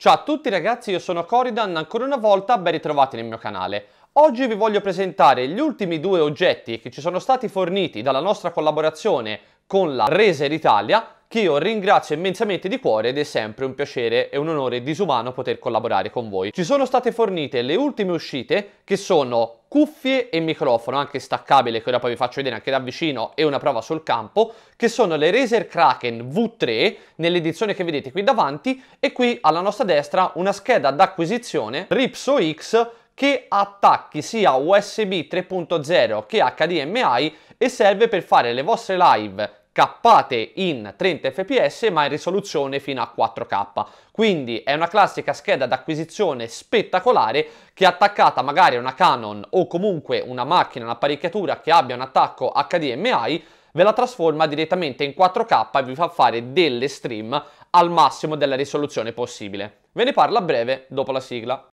Ciao a tutti ragazzi, io sono Coridan, ancora una volta ben ritrovati nel mio canale. Oggi vi voglio presentare gli ultimi due oggetti che ci sono stati forniti dalla nostra collaborazione con la Razer Italia che io ringrazio immensamente di cuore ed è sempre un piacere e un onore disumano poter collaborare con voi. Ci sono state fornite le ultime uscite che sono cuffie e microfono anche staccabile che ora poi vi faccio vedere anche da vicino e una prova sul campo che sono le Razer Kraken V3 nell'edizione che vedete qui davanti e qui alla nostra destra una scheda d'acquisizione Ripso X che attacchi sia USB 3.0 che HDMI e serve per fare le vostre live scappate in 30 fps ma in risoluzione fino a 4K. Quindi è una classica scheda d'acquisizione spettacolare che attaccata magari a una Canon o comunque una macchina, un'apparecchiatura che abbia un attacco HDMI ve la trasforma direttamente in 4K e vi fa fare delle stream al massimo della risoluzione possibile. Ve ne parlo a breve dopo la sigla.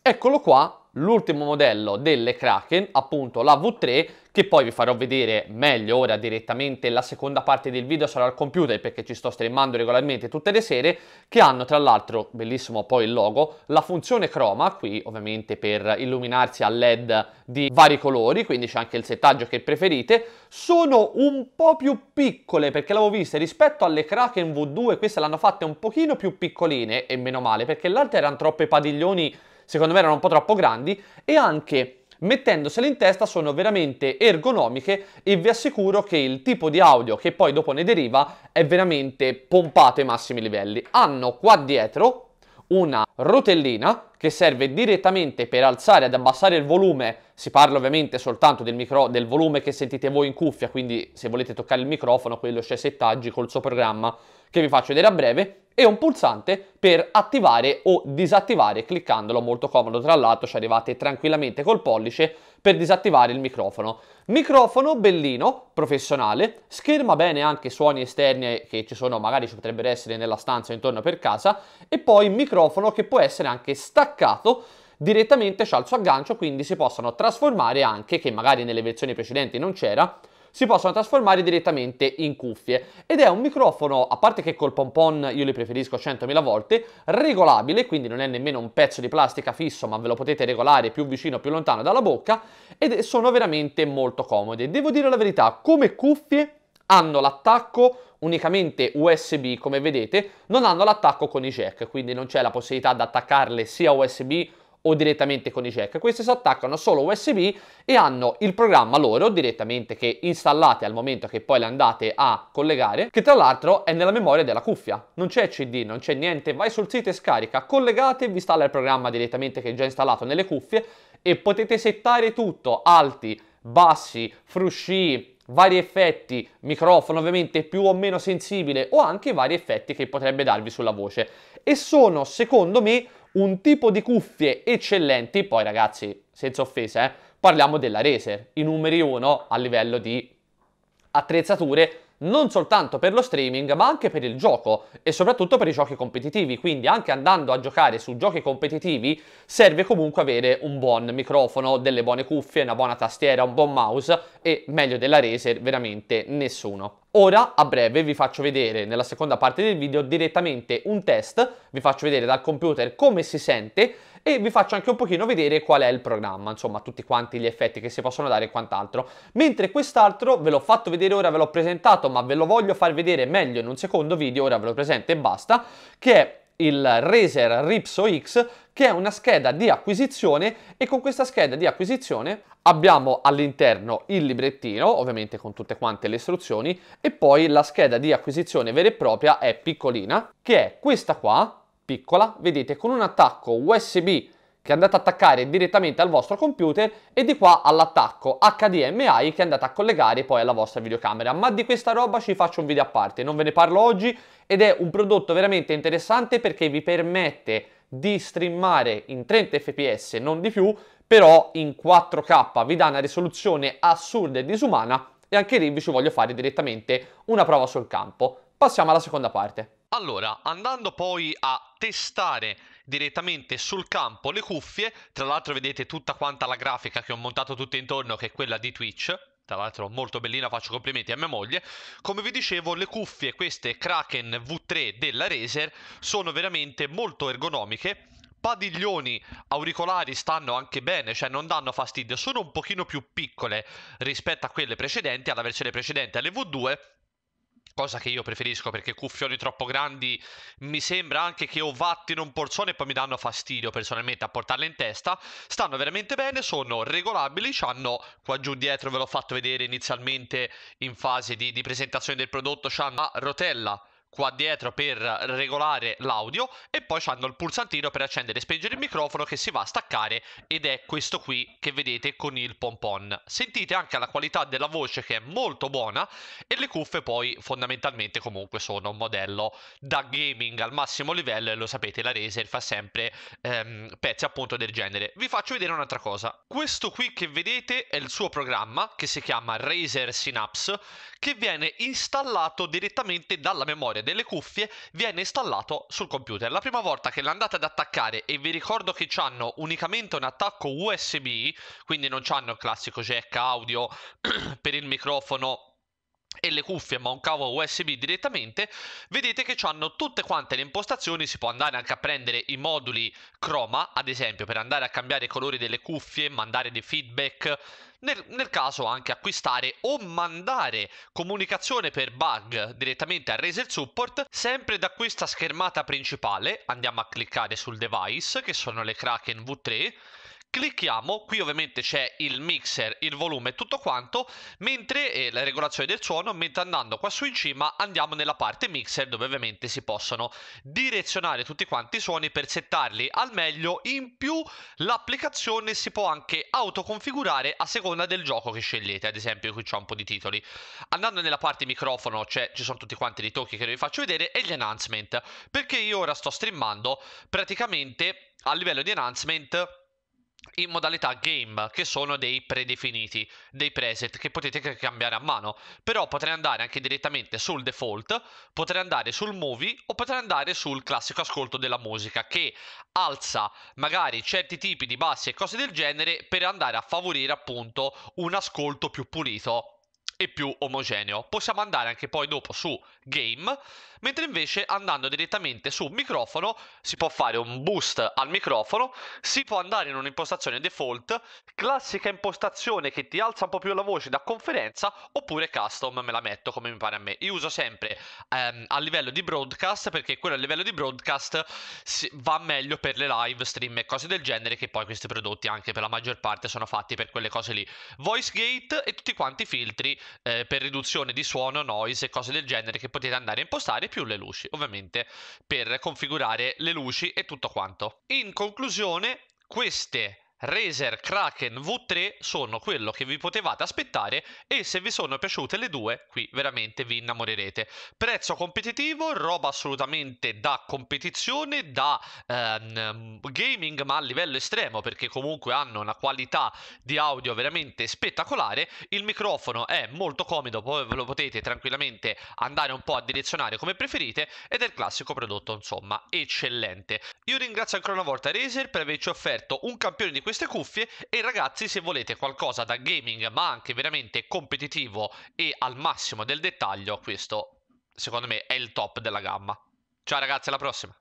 Eccolo qua l'ultimo modello delle Kraken, appunto la V3, che poi vi farò vedere meglio ora direttamente, la seconda parte del video sarà al computer perché ci sto streamando regolarmente tutte le sere, che hanno tra l'altro, bellissimo poi il logo, la funzione croma, qui ovviamente per illuminarsi a led di vari colori, quindi c'è anche il settaggio che preferite, sono un po' più piccole perché l'avevo viste rispetto alle Kraken V2, queste l'hanno fatte un pochino più piccoline e meno male perché l'altra erano troppe padiglioni secondo me erano un po' troppo grandi, e anche mettendosele in testa sono veramente ergonomiche e vi assicuro che il tipo di audio che poi dopo ne deriva è veramente pompato ai massimi livelli. Hanno qua dietro una rotellina che serve direttamente per alzare ed abbassare il volume, si parla ovviamente soltanto del, micro, del volume che sentite voi in cuffia, quindi se volete toccare il microfono, quello c'è settaggi col suo programma che vi faccio vedere a breve, e un pulsante per attivare o disattivare cliccandolo, molto comodo tra l'altro ci arrivate tranquillamente col pollice per disattivare il microfono. Microfono bellino, professionale, scherma bene anche suoni esterni che ci sono, magari ci potrebbero essere nella stanza o intorno per casa e poi microfono che può essere anche staccato direttamente c'è il suo aggancio quindi si possono trasformare anche, che magari nelle versioni precedenti non c'era, si possono trasformare direttamente in cuffie ed è un microfono, a parte che col pompon io li preferisco 100.000 volte, regolabile, quindi non è nemmeno un pezzo di plastica fisso, ma ve lo potete regolare più vicino o più lontano dalla bocca ed sono veramente molto comode. Devo dire la verità, come cuffie hanno l'attacco unicamente USB come vedete, non hanno l'attacco con i jack, quindi non c'è la possibilità di attaccarle sia USB o direttamente con i jack. Queste si attaccano solo USB e hanno il programma loro direttamente che installate al momento che poi le andate a collegare, che tra l'altro è nella memoria della cuffia. Non c'è CD, non c'è niente, vai sul sito e scarica, collegate, vi installa il programma direttamente che è già installato nelle cuffie e potete settare tutto, alti, bassi, frusci, vari effetti, microfono ovviamente più o meno sensibile o anche vari effetti che potrebbe darvi sulla voce. E sono secondo me un tipo di cuffie eccellenti, poi ragazzi, senza offesa, eh, parliamo della Razer, i numeri uno a livello di attrezzature non soltanto per lo streaming ma anche per il gioco e soprattutto per i giochi competitivi, quindi anche andando a giocare su giochi competitivi serve comunque avere un buon microfono, delle buone cuffie, una buona tastiera, un buon mouse e meglio della Razer veramente nessuno. Ora, a breve, vi faccio vedere nella seconda parte del video direttamente un test, vi faccio vedere dal computer come si sente e vi faccio anche un pochino vedere qual è il programma, insomma tutti quanti gli effetti che si possono dare e quant'altro. Mentre quest'altro ve l'ho fatto vedere ora, ve l'ho presentato, ma ve lo voglio far vedere meglio in un secondo video, ora ve lo presento e basta, che è il Razer Ripso X che è una scheda di acquisizione e con questa scheda di acquisizione abbiamo all'interno il librettino, ovviamente con tutte quante le istruzioni, e poi la scheda di acquisizione vera e propria è piccolina, che è questa qua, piccola, vedete, con un attacco USB che andate ad attaccare direttamente al vostro computer e di qua all'attacco HDMI che andate a collegare poi alla vostra videocamera. Ma di questa roba ci faccio un video a parte, non ve ne parlo oggi ed è un prodotto veramente interessante perché vi permette di streamare in 30 fps, non di più, però in 4K vi dà una risoluzione assurda e disumana e anche lì vi ci voglio fare direttamente una prova sul campo. Passiamo alla seconda parte. Allora, andando poi a testare direttamente sul campo le cuffie, tra l'altro vedete tutta quanta la grafica che ho montato tutto intorno che è quella di Twitch, tra l'altro molto bellina, faccio complimenti a mia moglie. Come vi dicevo, le cuffie, queste Kraken V3 della Razer, sono veramente molto ergonomiche. Padiglioni auricolari stanno anche bene, cioè non danno fastidio, sono un pochino più piccole rispetto a quelle precedenti, alla versione precedente, alle V2, cosa che io preferisco perché cuffioni troppo grandi mi sembra anche che ovattino un porzone e poi mi danno fastidio personalmente a portarle in testa. Stanno veramente bene, sono regolabili, hanno qua giù dietro ve l'ho fatto vedere inizialmente in fase di, di presentazione del prodotto, hanno una rotella qua dietro per regolare l'audio e poi hanno il pulsantino per accendere e spengere il microfono che si va a staccare ed è questo qui che vedete con il pompon. Sentite anche la qualità della voce che è molto buona e le cuffie poi fondamentalmente comunque sono un modello da gaming al massimo livello e lo sapete la Razer fa sempre ehm, pezzi appunto del genere. Vi faccio vedere un'altra cosa. Questo qui che vedete è il suo programma che si chiama Razer Synapse che viene installato direttamente dalla memoria delle cuffie viene installato sul computer. La prima volta che l'andate ad attaccare e vi ricordo che hanno unicamente un attacco USB, quindi non hanno il classico jack audio per il microfono e le cuffie ma un cavo USB direttamente, vedete che hanno tutte quante le impostazioni, si può andare anche a prendere i moduli chroma, ad esempio, per andare a cambiare i colori delle cuffie, mandare dei feedback, nel, nel, caso anche acquistare o mandare comunicazione per bug direttamente a Razer Support, sempre da questa schermata principale andiamo a cliccare sul device che sono le Kraken V3 Clicchiamo, qui ovviamente c'è il mixer, il volume e tutto quanto, mentre eh, la regolazione del suono, mentre andando qua su in cima andiamo nella parte mixer dove ovviamente si possono direzionare tutti quanti i suoni per settarli al meglio, in più l'applicazione si può anche autoconfigurare a seconda del gioco che scegliete, ad esempio qui c'è un po' di titoli. Andando nella parte microfono cioè, ci sono tutti quanti i tocchi che vi faccio vedere e gli enhancement, perché io ora sto streamando praticamente a livello di enhancement in modalità game, che sono dei predefiniti, dei preset che potete cambiare a mano. Però potrei andare anche direttamente sul default, potrei andare sul movie o potrei andare sul classico ascolto della musica che alza magari certi tipi di bassi e cose del genere per andare a favorire appunto un ascolto più pulito e più omogeneo. Possiamo andare anche poi dopo su game, mentre invece andando direttamente su microfono si può fare un boost al microfono, si può andare in un'impostazione default, classica impostazione che ti alza un po' più la voce da conferenza oppure custom me la metto come mi pare a me. Io uso sempre ehm, a livello di broadcast perché quello a livello di broadcast va meglio per le live stream e cose del genere che poi questi prodotti anche per la maggior parte sono fatti per quelle cose lì. Voice gate e tutti quanti i filtri eh, per riduzione di suono, noise e cose del genere che potete andare a impostare, più le luci, ovviamente per configurare le luci e tutto quanto. In conclusione, queste Razer Kraken V3 sono quello che vi potevate aspettare e se vi sono piaciute le due qui veramente vi innamorerete. Prezzo competitivo, roba assolutamente da competizione, da ehm, gaming ma a livello estremo perché comunque hanno una qualità di audio veramente spettacolare. Il microfono è molto comodo, poi ve lo potete tranquillamente andare un po' a direzionare come preferite ed è il classico prodotto insomma eccellente. Io ringrazio ancora una volta Razer per averci offerto un campione di queste cuffie e ragazzi se volete qualcosa da gaming ma anche veramente competitivo e al massimo del dettaglio questo secondo me è il top della gamma. Ciao ragazzi alla prossima!